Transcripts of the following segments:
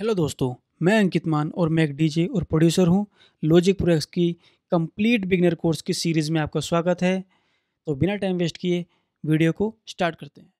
hello दोस्तों मैं अंकित मान और मैं एक डीजे और प्रोड्यूसर हूं लॉजिक प्रोडक्ट्स की कंप्लीट बिगनर कोर्स की सीरीज़ में आपका स्वागत है तो बिना टाइम वेस्ट किए वीडियो को स्टार्ट करते हैं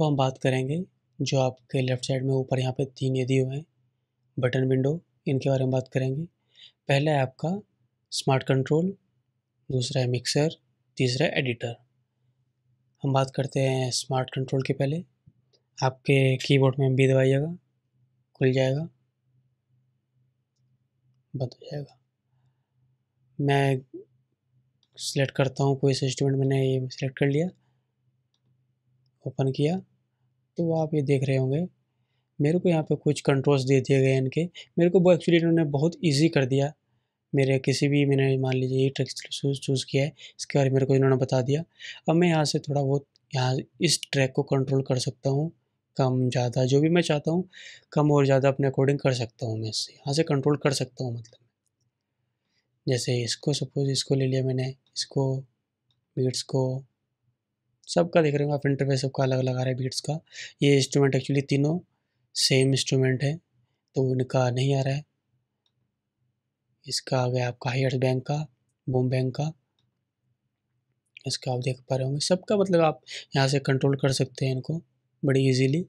अब हम बात करेंगे जो आपके लेफ़्ट साइड में ऊपर यहाँ पे तीन ये दिए हुए हैं बटन विंडो इनके बारे में बात करेंगे पहला है आपका स्मार्ट कंट्रोल दूसरा है मिक्सर तीसरा है एडिटर हम बात करते हैं स्मार्ट कंट्रोल के पहले आपके कीबोर्ड में बी दबाइएगा खुल जाएगा बंद हो जाएगा मैं सिलेक्ट करता हूँ कोई से इंस्ट्रूमेंट मैंने ये सिलेक्ट कर लिया ओपन किया तो आप ये देख रहे होंगे मेरे को यहाँ पे कुछ कंट्रोल्स दे दिए गए इनके मेरे को वो एक्चुअली इन्होंने बहुत इजी कर दिया मेरे किसी भी मैंने मान लीजिए ये ट्रैक चूज़ किया है इसके बारे में मेरे को इन्होंने बता दिया अब मैं यहाँ से थोड़ा बहुत यहाँ इस ट्रैक को कंट्रोल कर सकता हूँ कम ज़्यादा जो भी मैं चाहता हूँ कम और ज़्यादा अपने अकॉर्डिंग कर सकता हूँ मैं इससे यहाँ से कंट्रोल कर सकता हूँ मतलब जैसे इसको सपोज़ इसको ले लिया मैंने इसको बीट्स को सबका देख रहे हो आप इंटरफेस सबका अलग अलग आ रहा है बीट्स का ये इंस्ट्रूमेंट एक्चुअली तीनों सेम इंस्ट्रूमेंट है तो इनका नहीं आ रहा है इसका आ गया आपका हायर बैंक का बूम बैंक का इसका आप देख पा रहे होंगे सबका मतलब आप यहाँ से कंट्रोल कर सकते हैं इनको बड़ी इजीली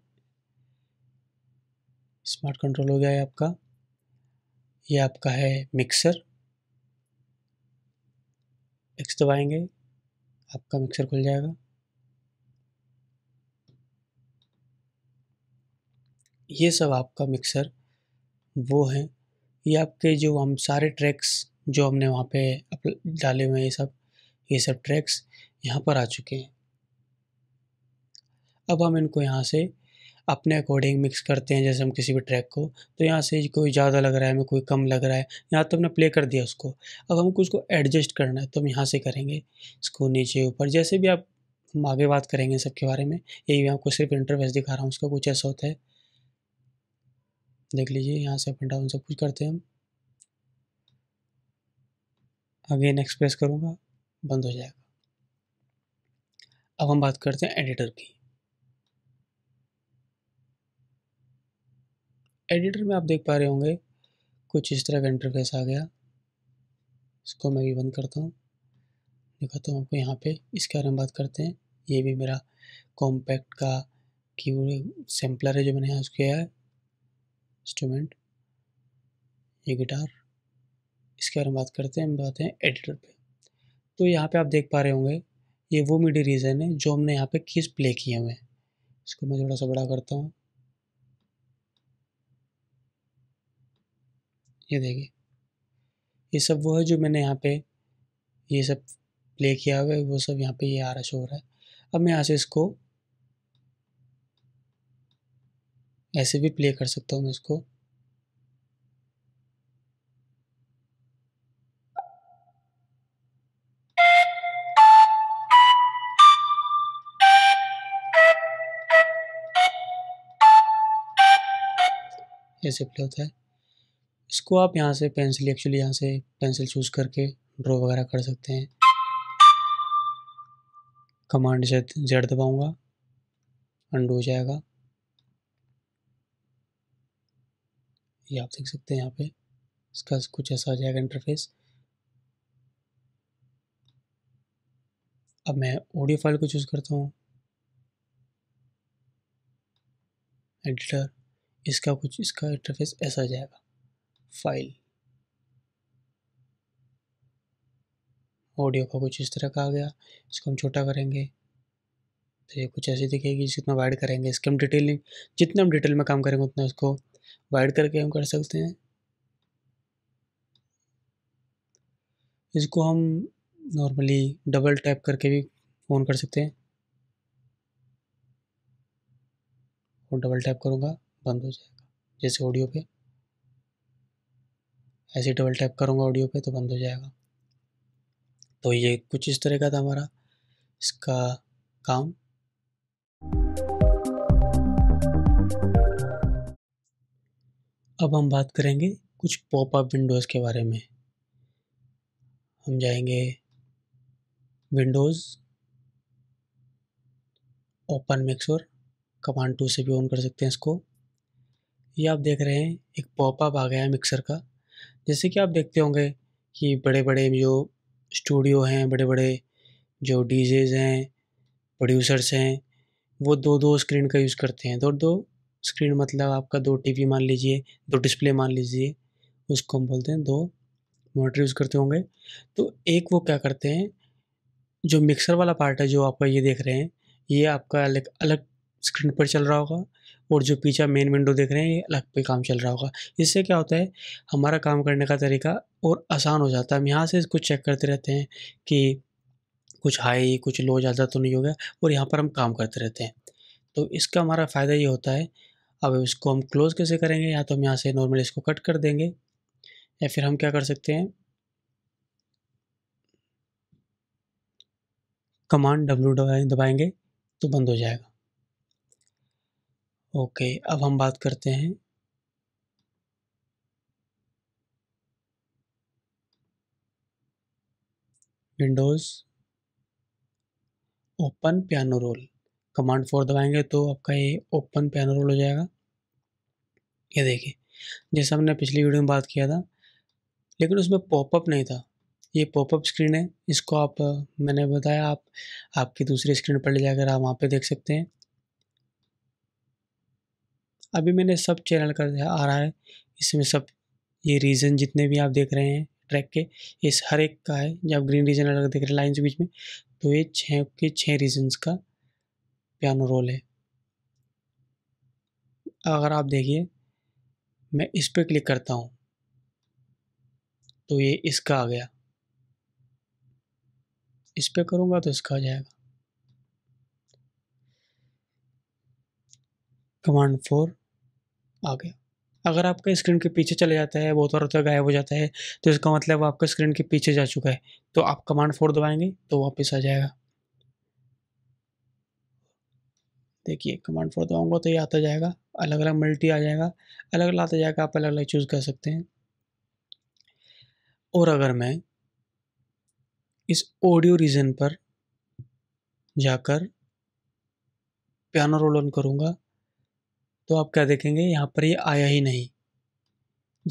स्मार्ट कंट्रोल हो गया है आपका ये आपका है मिक्सर एक्स दबाएंगे आपका मिक्सर खुल जाएगा ये सब आपका मिक्सर वो है ये आपके जो हम सारे ट्रैक्स जो हमने वहाँ पे डाले हुए हैं ये सब ये सब ट्रैक्स यहाँ पर आ चुके हैं अब हम इनको यहाँ से अपने अकॉर्डिंग मिक्स करते हैं जैसे हम किसी भी ट्रैक को तो यहाँ से कोई ज़्यादा लग रहा है हमें कोई कम लग रहा है यहाँ तो हमने प्ले कर दिया उसको अब हमको उसको एडजस्ट करना है तो हम यहाँ से करेंगे इसको नीचे ऊपर जैसे भी आप हम आगे बात करेंगे सबके बारे में यही मैं आपको सिर्फ इंटरफेस दिखा रहा हूँ उसका कुछ ऐसा होता है देख लीजिए यहाँ से अप एंड डाउन सब कुछ करते हैं हम अगेन एक्सप्रेस करूँगा बंद हो जाएगा अब हम बात करते हैं एडिटर की एडिटर में आप देख पा रहे होंगे कुछ इस तरह का इंटरफेस आ गया इसको मैं भी बंद करता हूँ दिखाता हूँ आपको यहाँ पे इसके बारे में बात करते हैं ये भी मेरा कॉम्पैक्ट का की सैम्पलर है जो मैंने यहाँ किया है इंस्ट्रूमेंट ये गिटार इसके बारे में बात करते हैं हम बताते हैं एडिटर पे तो यहाँ पे आप देख पा रहे होंगे ये वो मीडी रीजन है जो हमने यहाँ पे किस प्ले किए हुए हैं इसको मैं थोड़ा सा बड़ा करता हूँ ये देखिए ये सब वो है जो मैंने यहाँ पे ये सब प्ले किया हुआ है वो सब यहाँ पे ये आ रहा शो हो रहा है अब मैं यहाँ से इसको ऐसे भी प्ले कर सकता हूँ मैं इसको ऐसे प्ले होता है इसको आप यहाँ से पेंसिल एक्चुअली यहाँ से पेंसिल चूज़ करके ड्रॉ वगैरह कर सकते हैं कमांड से जेड दबाऊंगा अंडू हो जाएगा ये आप देख सकते हैं यहाँ पे इसका कुछ ऐसा आ जाएगा इंटरफेस अब मैं ऑडियो फाइल को चूज़ करता हूँ एडिटर इसका कुछ इसका इंटरफेस ऐसा जाएगा फाइल ऑडियो का कुछ इस तरह का आ गया इसको हम छोटा करेंगे तो ये कुछ ऐसे दिखेगी जितना वाइड करेंगे इसके हम डिटेलिंग जितना हम डिटेल में काम करेंगे उतना इसको वाइड करके हम कर सकते हैं इसको हम नॉर्मली डबल टैप करके भी ऑन कर सकते हैं और डबल टैप करूँगा बंद हो जाएगा जैसे ऑडियो पे ऐसे डबल टैप करूँगा ऑडियो पे तो बंद हो जाएगा तो ये कुछ इस तरह का था हमारा इसका काम अब हम बात करेंगे कुछ पॉपअप विंडोज़ के बारे में हम जाएंगे windows open mixer command two से भी ऑन कर सकते हैं इसको ये आप देख रहे हैं एक पॉपअप आ गया है मिक्सर का जैसे कि आप देखते होंगे कि बड़े बड़े जो स्टूडियो हैं बड़े बड़े जो डीजेज हैं प्रोड्यूसर्स हैं वो दो दो स्क्रीन का यूज़ करते हैं तो दो दो स्क्रीन मतलब आपका दो टीवी मान लीजिए दो डिस्प्ले मान लीजिए उसको हम बोलते हैं दो मोटर यूज़ करते होंगे तो एक वो क्या करते हैं जो मिक्सर वाला पार्ट है जो आपका ये देख रहे हैं ये आपका अलग अलग स्क्रीन पर चल रहा होगा और जो पीछा मेन विंडो देख रहे हैं ये अलग पे काम चल रहा होगा इससे क्या होता है हमारा काम करने का तरीका और आसान हो जाता है हम यहाँ से कुछ चेक करते रहते हैं कि कुछ हाई कुछ लो ज़्यादा तो नहीं हो गया और यहाँ पर हम काम करते रहते हैं तो इसका हमारा फ़ायदा ये होता है अब इसको हम क्लोज़ कैसे करेंगे या तो हम यहाँ से नॉर्मली इसको कट कर देंगे या फिर हम क्या कर सकते हैं कमांड डब्ल्यू दबाएंगे तो बंद हो जाएगा ओके अब हम बात करते हैं windows open piano roll command four दबाएंगे तो आपका ये ओपन पैन रोल हो जाएगा ये देखिए जैसे हमने पिछली वीडियो में बात किया था लेकिन उसमें पॉपअप नहीं था ये पॉपअप स्क्रीन है इसको आप मैंने बताया आप आपकी दूसरी स्क्रीन पर ले जाकर आप वहाँ पे देख सकते हैं अभी मैंने सब चैनल का आ रहा है इसमें सब ये रीजन जितने भी आप देख रहे हैं ट्रैक के इस हर एक का है जब ग्रीन रीजन अलग देख रहे हैं लाइन्स के बीच में तो ये छः के छः रीजन्स का पियानो रोल है अगर आप देखिए मैं इस पर क्लिक करता हूँ तो ये इसका आ गया इस पर करूँगा तो इसका आ जाएगा कमांड फोर आ गया अगर आपका स्क्रीन के पीछे चले जाता है बहुत बार होता गायब हो जाता है तो इसका मतलब आपका स्क्रीन के पीछे जा चुका है तो आप कमांड फोर दबाएंगे तो वापस आ जाएगा देखिए कमांड फोर दबाऊंगा तो ये आता जाएगा अलग अलग मल्टी आ जाएगा अलग अलग आता जाएगा आप अलग अलग चूज़ कर सकते हैं और अगर मैं इस ऑडियो रीजन पर जाकर पियानो रोल ऑन करूँगा तो आप क्या देखेंगे यहाँ पर ये यह आया ही नहीं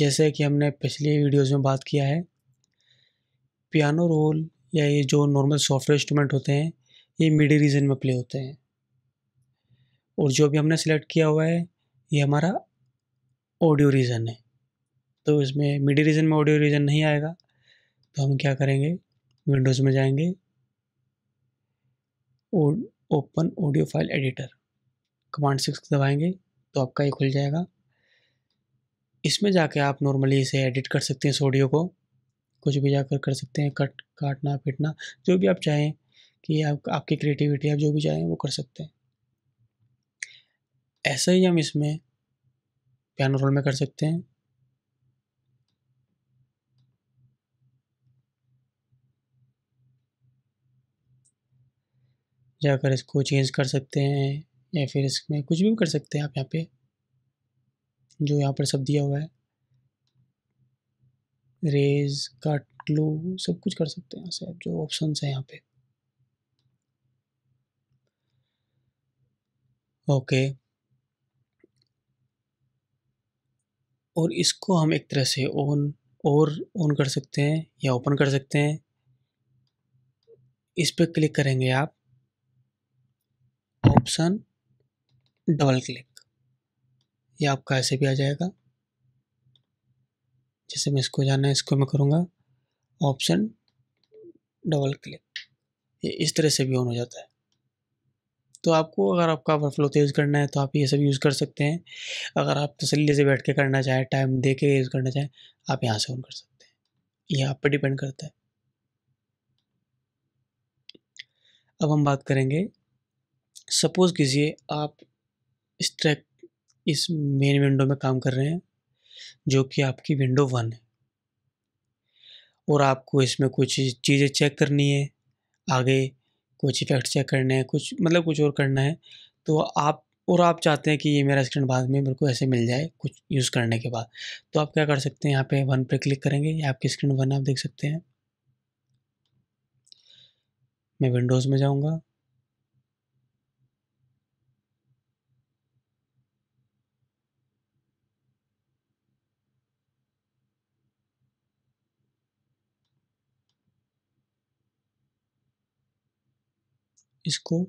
जैसे कि हमने पिछले वीडियोस में बात किया है पियानो रोल या ये जो नॉर्मल सॉफ्टवेयर इंस्ट्रूमेंट होते हैं ये मिडी रीजन में प्ले होते हैं और जो भी हमने सेलेक्ट किया हुआ है ये हमारा ऑडियो रीजन है तो इसमें मिडी रीजन में ऑडियो रीजन नहीं आएगा तो हम क्या करेंगे विंडोज़ में जाएंगे और open audio file editor command six दबाएंगे तो आपका ये खुल जाएगा इसमें जाके आप नॉर्मली इसे एडिट कर सकते हैं इस ऑडियो को कुछ भी जाकर कर सकते हैं कट काटना पीटना जो भी आप चाहें कि आप आपकी क्रिएटिविटी आप जो भी चाहें वो कर सकते हैं ऐसा ही हम इसमें पियानो रोल में कर सकते हैं जाकर इसको चेंज कर सकते हैं या फिर इसमें कुछ भी कर सकते हैं आप यहाँ पे जो यहाँ पर सब दिया हुआ है रेज कट ग्लू सब कुछ कर सकते हैं सब जो ऑप्शन हैं यहाँ पे ओके और इसको हम एक तरह से ओन और ऑन कर सकते हैं या ओपन कर सकते हैं इस पर क्लिक करेंगे आप ऑप्शन डबल क्लिक ये आपका ऐसे भी आ जाएगा जैसे मैं इसको जाना है इसको मैं करूँगा ऑप्शन डबल क्लिक ये इस तरह से भी ऑन हो जाता है तो आपको अगर आपका फ्लो तेज़ करना है तो आप ये सब यूज़ कर सकते हैं अगर आप तसली से बैठ के करना चाहें टाइम दे के यूज़ करना चाहें आप यहाँ से ऑन कर सकते हैं ये आप पर डिपेंड करता है अब हम बात करेंगे सपोज़ कीजिए आप इस ट्रैक इस मेन विंडो में काम कर रहे हैं जो कि आपकी विंडो वन है और आपको इसमें कुछ चीज़ें चेक करनी है आगे कुछ इफेक्ट चेक करने हैं कुछ मतलब कुछ और करना है तो आप और आप चाहते हैं कि ये मेरा स्क्रीन बाद में मेरे को ऐसे मिल जाए कुछ यूज़ करने के बाद तो आप क्या कर सकते हैं यहाँ पे वन पे क्लिक करेंगे या आपकी स्क्रीन वन आप देख सकते हैं मैं विंडोज़ में जाऊँगा इसको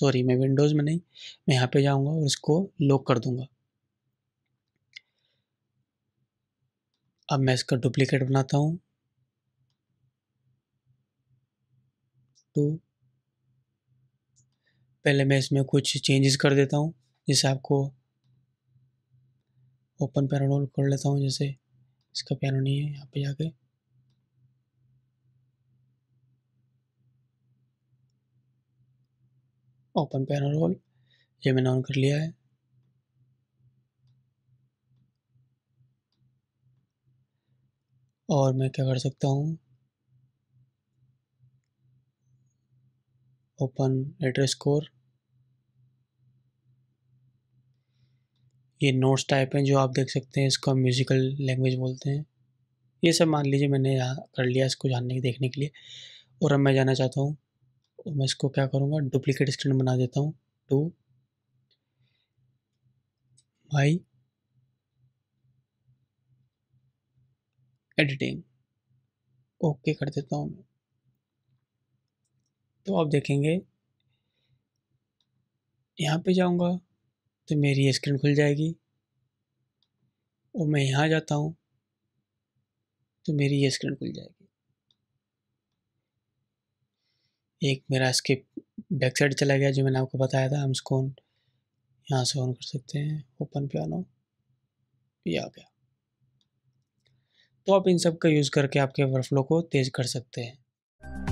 सॉरी मैं विंडोज़ में नहीं मैं यहाँ पे जाऊँगा और इसको लॉक कर दूँगा अब मैं इसका डुप्लीकेट बनाता हूँ टू तो पहले मैं इसमें कुछ चेंजेस कर देता हूँ जैसे आपको ओपन पैरानोल कर लेता हूँ जैसे इसका पैरा नहीं है यहाँ पे जाके ओपन पैनल रोल ये मैंने ऑन कर लिया है और मैं क्या कर सकता हूँ ओपन एड्रेस कोर ये नोट्स टाइप हैं जो आप देख सकते हैं इसको हम म्यूज़िकल लैंग्वेज बोलते हैं ये सब मान लीजिए मैंने यहाँ कर लिया इसको जानने के देखने के लिए और अब मैं जाना चाहता हूँ और मैं इसको क्या करूँगा डुप्लीकेट स्टैंड बना देता हूँ टू माई एडिटिंग ओके कर देता हूँ मैं तो आप देखेंगे यहाँ पे जाऊँगा तो मेरी स्क्रीन खुल जाएगी और मैं यहाँ जाता हूँ तो मेरी ये स्क्रीन खुल जाएगी एक मेरा इसके बैक साइड चला गया जो मैंने आपको बताया था हम इसको यहाँ से ऑन कर सकते हैं ओपन पियानो ये आ गया तो आप इन सब का यूज़ करके आपके वर्कफ्लो को तेज़ कर सकते हैं